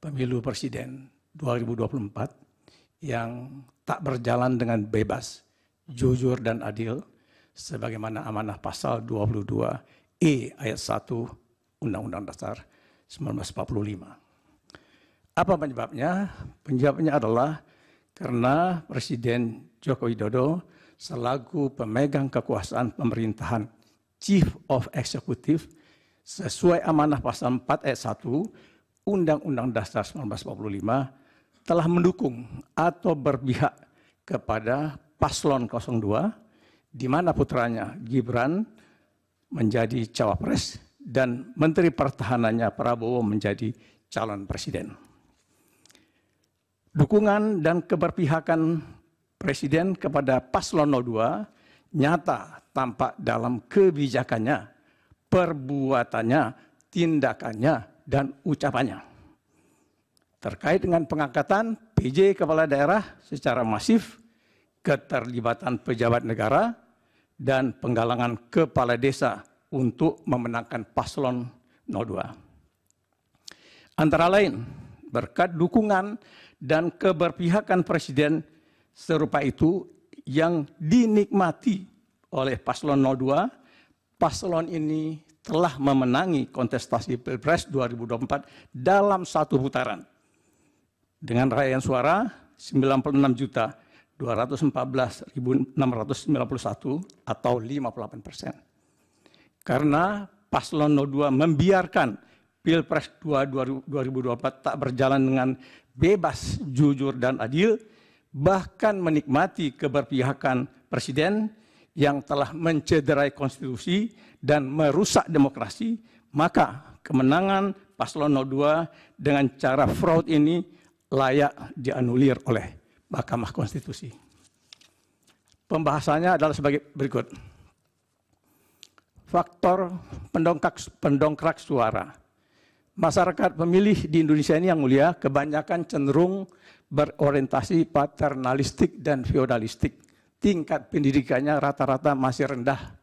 pemilu presiden 2024 yang tak berjalan dengan bebas, jujur dan adil sebagaimana amanah pasal 22 E ayat 1 Undang-Undang Dasar 1945. Apa penyebabnya? Penyebabnya adalah karena Presiden Joko Widodo selaku pemegang kekuasaan pemerintahan Chief of Executive sesuai amanah pasal 4 ayat 1 Undang-Undang Dasar 1945 telah mendukung atau berpihak kepada paslon 02 di mana putranya Gibran menjadi cawapres dan menteri pertahanannya Prabowo menjadi calon presiden. Dukungan dan keberpihakan presiden kepada paslon 02 nyata tampak dalam kebijakannya, perbuatannya, tindakannya, dan ucapannya. Terkait dengan pengangkatan PJ kepala daerah secara masif, keterlibatan pejabat negara, dan penggalangan kepala desa untuk memenangkan paslon 02. Antara lain, berkat dukungan dan keberpihakan Presiden serupa itu yang dinikmati oleh paslon 02, paslon ini telah memenangi kontestasi Pilpres 2024 dalam satu putaran. Dengan raihan suara 96 juta 214.691 atau 58 persen. Karena Paslon 02 membiarkan Pilpres 2024 tak berjalan dengan bebas, jujur, dan adil, bahkan menikmati keberpihakan Presiden yang telah mencederai konstitusi dan merusak demokrasi, maka kemenangan paslon 02 dengan cara fraud ini layak dianulir oleh Mahkamah Konstitusi. Pembahasannya adalah sebagai berikut. Faktor pendongkrak, pendongkrak suara. Masyarakat pemilih di Indonesia ini yang mulia kebanyakan cenderung berorientasi paternalistik dan feodalistik tingkat pendidikannya rata-rata masih rendah,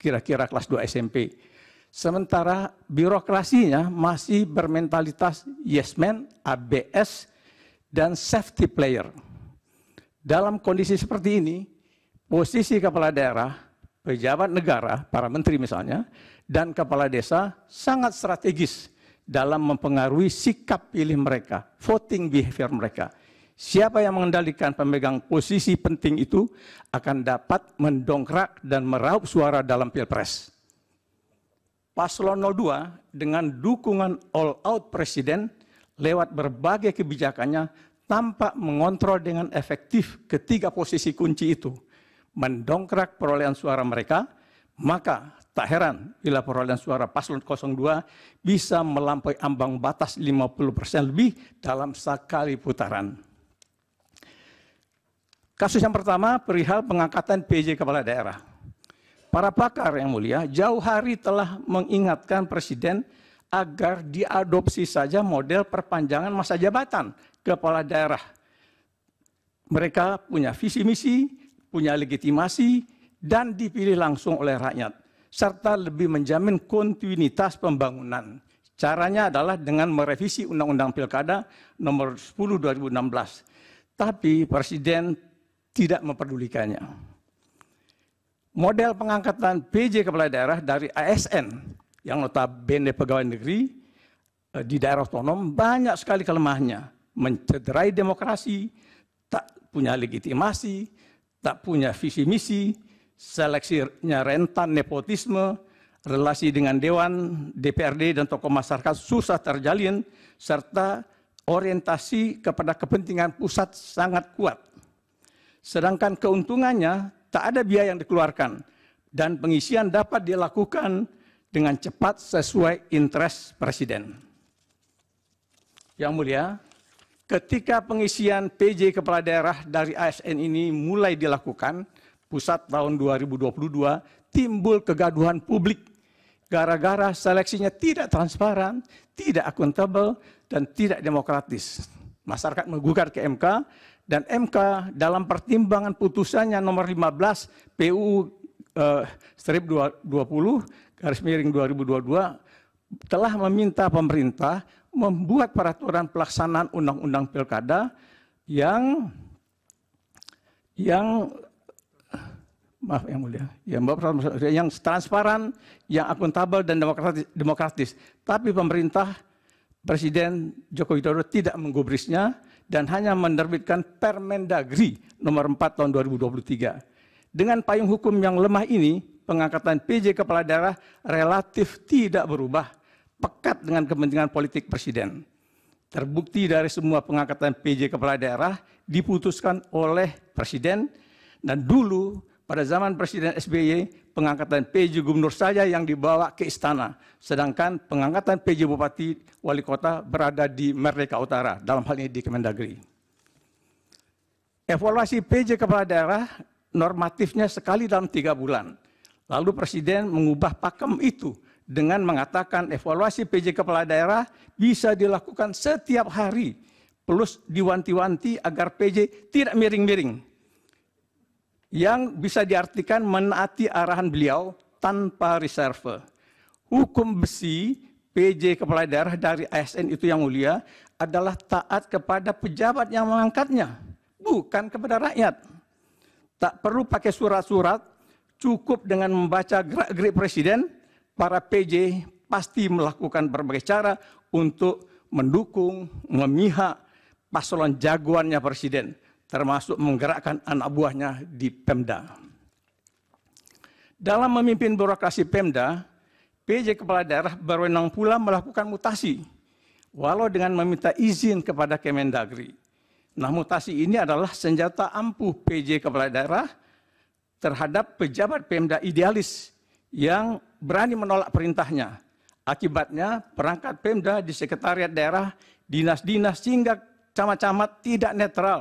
kira-kira kelas 2 SMP. Sementara birokrasinya masih bermentalitas yes man, ABS, dan safety player. Dalam kondisi seperti ini, posisi kepala daerah, pejabat negara, para menteri misalnya, dan kepala desa sangat strategis dalam mempengaruhi sikap pilih mereka, voting behavior mereka. Siapa yang mengendalikan pemegang posisi penting itu akan dapat mendongkrak dan meraup suara dalam pilpres. Paslon 02 dengan dukungan all out presiden lewat berbagai kebijakannya tampak mengontrol dengan efektif ketiga posisi kunci itu, mendongkrak perolehan suara mereka, maka tak heran bila perolehan suara paslon 02 bisa melampaui ambang batas 50% lebih dalam sekali putaran. Kasus yang pertama perihal pengangkatan PJ kepala daerah. Para pakar yang mulia jauh hari telah mengingatkan presiden agar diadopsi saja model perpanjangan masa jabatan kepala daerah. Mereka punya visi misi, punya legitimasi, dan dipilih langsung oleh rakyat, serta lebih menjamin kontinuitas pembangunan. Caranya adalah dengan merevisi Undang-Undang Pilkada nomor 10 2016. Tapi Presiden tidak memperdulikannya. Model pengangkatan PJ kepala daerah dari ASN yang notabene pegawai negeri eh, di daerah otonom banyak sekali kelemahannya, mencederai demokrasi, tak punya legitimasi, tak punya visi misi, seleksinya rentan nepotisme, relasi dengan dewan, DPRD dan tokoh masyarakat susah terjalin serta orientasi kepada kepentingan pusat sangat kuat Sedangkan keuntungannya tak ada biaya yang dikeluarkan dan pengisian dapat dilakukan dengan cepat sesuai interest presiden. Yang mulia, ketika pengisian PJ kepala daerah dari ASN ini mulai dilakukan pusat tahun 2022 timbul kegaduhan publik gara-gara seleksinya tidak transparan, tidak akuntabel dan tidak demokratis. Masyarakat menggugat ke MK dan MK dalam pertimbangan putusannya nomor 15 PU eh, strip 20 garis miring 2022 telah meminta pemerintah membuat peraturan pelaksanaan undang-undang pilkada yang yang maaf yang mulia, yang yang transparan, yang akuntabel dan demokratis, demokratis. Tapi pemerintah Presiden Joko Widodo tidak menggubrisnya dan hanya menerbitkan Permendagri nomor 4 tahun 2023. Dengan payung hukum yang lemah ini, pengangkatan PJ kepala daerah relatif tidak berubah, pekat dengan kepentingan politik presiden. Terbukti dari semua pengangkatan PJ kepala daerah diputuskan oleh presiden dan dulu pada zaman Presiden SBY, pengangkatan PJ Gubernur saja yang dibawa ke istana. Sedangkan pengangkatan PJ Bupati Wali Kota berada di Merdeka Utara, dalam hal ini di Kemendagri. Evaluasi PJ Kepala Daerah normatifnya sekali dalam tiga bulan. Lalu Presiden mengubah pakem itu dengan mengatakan evaluasi PJ Kepala Daerah bisa dilakukan setiap hari, plus diwanti-wanti agar PJ tidak miring-miring yang bisa diartikan menaati arahan beliau tanpa reserve. Hukum besi PJ Kepala Daerah dari ASN itu yang mulia adalah taat kepada pejabat yang mengangkatnya, bukan kepada rakyat. Tak perlu pakai surat-surat, cukup dengan membaca gerak-gerik presiden, para PJ pasti melakukan berbagai cara untuk mendukung, memihak paslon jagoannya presiden termasuk menggerakkan anak buahnya di Pemda. Dalam memimpin birokrasi Pemda, PJ Kepala Daerah berwenang pula melakukan mutasi, walau dengan meminta izin kepada Kemendagri. Nah mutasi ini adalah senjata ampuh PJ Kepala Daerah terhadap pejabat Pemda idealis yang berani menolak perintahnya. Akibatnya perangkat Pemda di sekretariat daerah, dinas-dinas hingga camat-camat tidak netral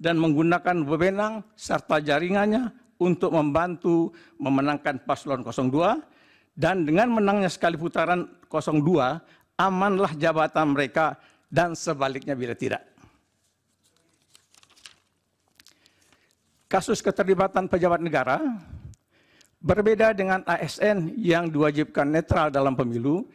dan menggunakan wewenang serta jaringannya untuk membantu memenangkan paslon 02 dan dengan menangnya sekali putaran 02 amanlah jabatan mereka dan sebaliknya bila tidak. Kasus keterlibatan pejabat negara berbeda dengan ASN yang diwajibkan netral dalam pemilu,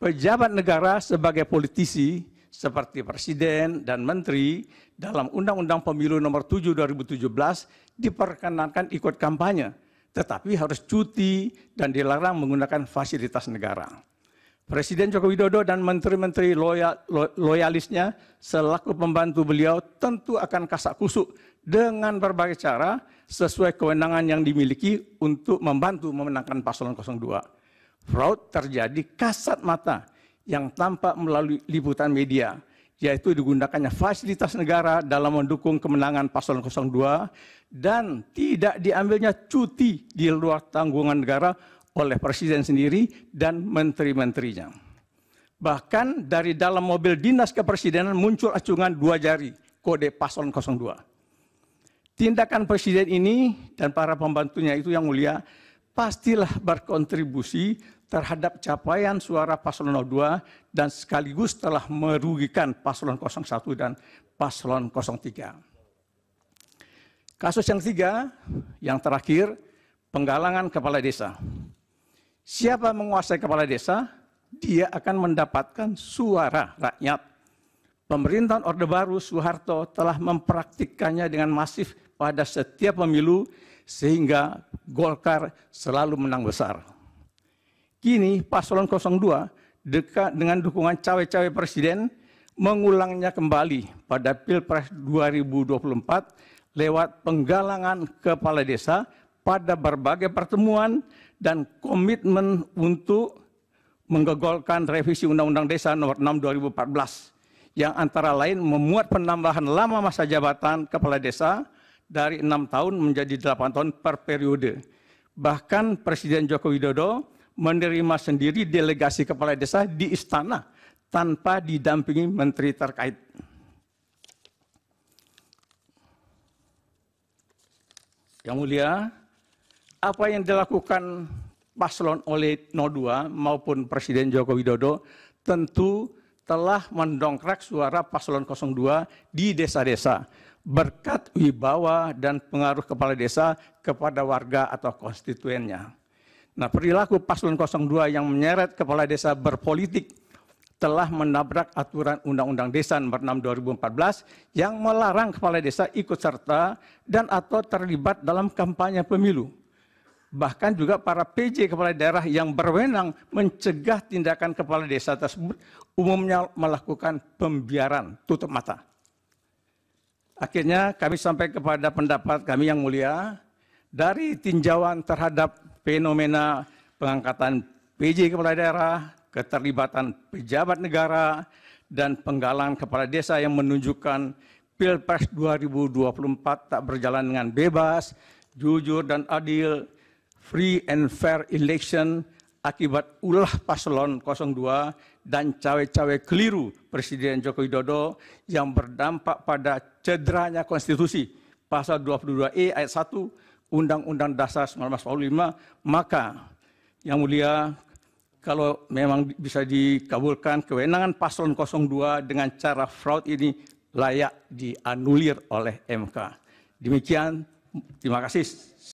pejabat negara sebagai politisi seperti presiden dan menteri dalam Undang-Undang Pemilu Nomor 7 2017 diperkenankan ikut kampanye, tetapi harus cuti dan dilarang menggunakan fasilitas negara. Presiden Joko Widodo dan menteri-menteri loyal, loyalisnya selaku pembantu beliau tentu akan kasak kusuk dengan berbagai cara sesuai kewenangan yang dimiliki untuk membantu memenangkan paslon 02. Fraud terjadi kasat mata yang tampak melalui liputan media, yaitu digunakannya fasilitas negara dalam mendukung kemenangan paslon 02 dan tidak diambilnya cuti di luar tanggungan negara oleh presiden sendiri dan menteri-menterinya. Bahkan dari dalam mobil dinas kepresidenan muncul acungan dua jari, kode paslon 02. Tindakan presiden ini dan para pembantunya itu yang mulia pastilah berkontribusi terhadap capaian suara paslon 02 dan sekaligus telah merugikan paslon 01 dan paslon 03. Kasus yang ketiga, yang terakhir, penggalangan kepala desa. Siapa menguasai kepala desa, dia akan mendapatkan suara rakyat. Pemerintahan Orde Baru Soeharto telah mempraktikkannya dengan masif pada setiap pemilu sehingga Golkar selalu menang besar. Kini paslon 02 dekat dengan dukungan cawe-cawe presiden mengulangnya kembali pada Pilpres 2024 lewat penggalangan kepala desa pada berbagai pertemuan dan komitmen untuk menggegolkan revisi Undang-Undang Desa Nomor 6 2014 yang antara lain memuat penambahan lama masa jabatan kepala desa dari enam tahun menjadi delapan tahun per periode. Bahkan Presiden Joko Widodo menerima sendiri delegasi kepala desa di istana tanpa didampingi menteri terkait. Yang mulia, apa yang dilakukan paslon oleh 02 maupun Presiden Joko Widodo tentu telah mendongkrak suara paslon 02 di desa-desa berkat wibawa dan pengaruh kepala desa kepada warga atau konstituennya. Nah, perilaku paslon 02 yang menyeret kepala desa berpolitik telah menabrak aturan Undang-Undang Desa nomor 6 2014 yang melarang kepala desa ikut serta dan atau terlibat dalam kampanye pemilu. Bahkan juga para PJ kepala daerah yang berwenang mencegah tindakan kepala desa tersebut umumnya melakukan pembiaran tutup mata. Akhirnya kami sampai kepada pendapat kami yang mulia dari tinjauan terhadap fenomena pengangkatan pj kepala daerah, keterlibatan pejabat negara, dan penggalan kepala desa yang menunjukkan Pilpres 2024 tak berjalan dengan bebas, jujur dan adil, free and fair election akibat ulah paslon 02 dan cawe-cawe keliru Presiden Joko Widodo yang berdampak pada cederanya konstitusi pasal 22E ayat 1 Undang-Undang Dasar 1945, maka yang mulia kalau memang bisa dikabulkan kewenangan paslon 02 dengan cara fraud ini layak dianulir oleh MK. Demikian, terima kasih.